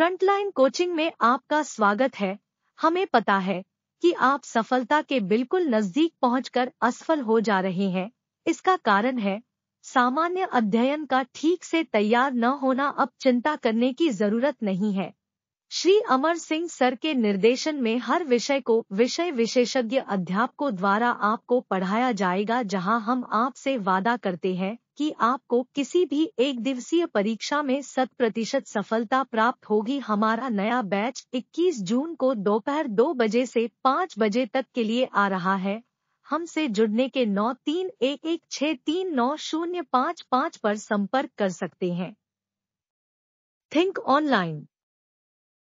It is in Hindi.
फ्रंटलाइन कोचिंग में आपका स्वागत है हमें पता है कि आप सफलता के बिल्कुल नजदीक पहुंचकर असफल हो जा रहे हैं इसका कारण है सामान्य अध्ययन का ठीक से तैयार न होना अब चिंता करने की जरूरत नहीं है श्री अमर सिंह सर के निर्देशन में हर विषय को विषय विशेषज्ञ अध्यापकों द्वारा आपको पढ़ाया जाएगा जहां हम आपसे वादा करते हैं कि आपको किसी भी एक दिवसीय परीक्षा में शत प्रतिशत सफलता प्राप्त होगी हमारा नया बैच 21 जून को दोपहर दो, दो बजे से 5 बजे तक के लिए आ रहा है हमसे जुड़ने के नौ तीन एक एक छः तीन नौ शून्य पाँच पाँच पर संपर्क कर सकते हैं थिंक ऑनलाइन